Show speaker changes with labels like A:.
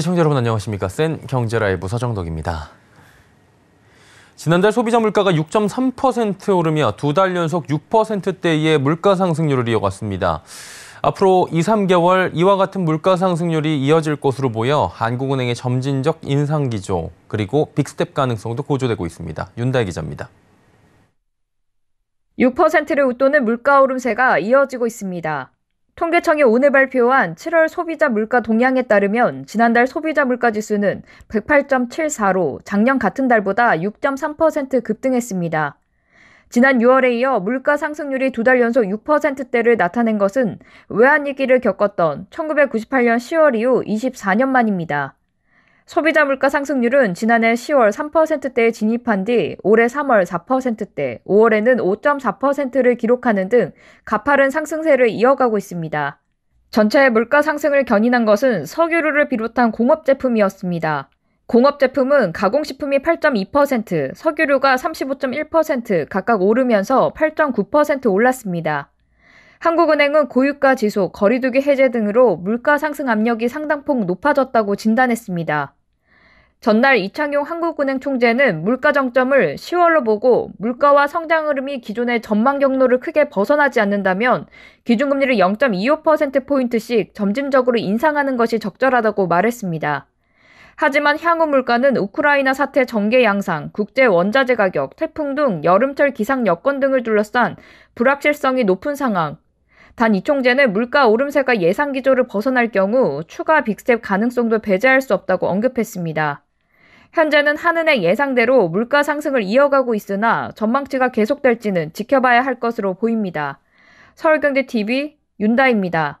A: 시청자 여러분 안녕하십니까. 센 경제라이브 서정덕입니다. 지난달 소비자 물가가 6.3% 오르며 두 달 연속 6%대의 물가 상승률을 이어갔습니다. 앞으로 2, 3개월 이와 같은 물가 상승률이 이어질 것으로 보여 한국은행의 점진적 인상 기조 그리고 빅스텝 가능성도 고조되고 있습니다. 윤달 기자입니다.
B: 6%를 웃도는 물가 오름세가 이어지고 있습니다. 통계청이 오늘 발표한 7월 소비자 물가 동향에 따르면 지난달 소비자 물가 지수는 108.74로 작년 같은 달보다 6.3% 급등했습니다. 지난 6월에 이어 물가 상승률이 두 달 연속 6%대를 나타낸 것은 외환위기를 겪었던 1998년 10월 이후 24년 만입니다. 소비자 물가 상승률은 지난해 10월 3%대에 진입한 뒤 올해 3월 4%대, 5월에는 5.4%를 기록하는 등 가파른 상승세를 이어가고 있습니다. 전체 의 물가 상승을 견인한 것은 석유류를 비롯한 공업 제품이었습니다. 공업 제품은 가공식품이 8.2%, 석유류가 35.1% 각각 오르면서 8.9% 올랐습니다. 한국은행은 고유가 지속, 거리두기 해제 등으로 물가 상승 압력이 상당폭 높아졌다고 진단했습니다. 전날 이창용 한국은행 총재는 물가 정점을 10월로 보고 물가와 성장 흐름이 기존의 전망 경로를 크게 벗어나지 않는다면 기준금리를 0.25%포인트씩 점진적으로 인상하는 것이 적절하다고 말했습니다. 하지만 향후 물가는 우크라이나 사태 전개 양상, 국제 원자재 가격, 태풍 등 여름철 기상 여건 등을 둘러싼 불확실성이 높은 상황. 단 이 총재는 물가 오름세가 예상 기조를 벗어날 경우 추가 빅스텝 가능성도 배제할 수 없다고 언급했습니다. 현재는 한은의 예상대로 물가 상승을 이어가고 있으나 전망치가 계속될지는 지켜봐야 할 것으로 보입니다. 서울경제TV 윤다입니다.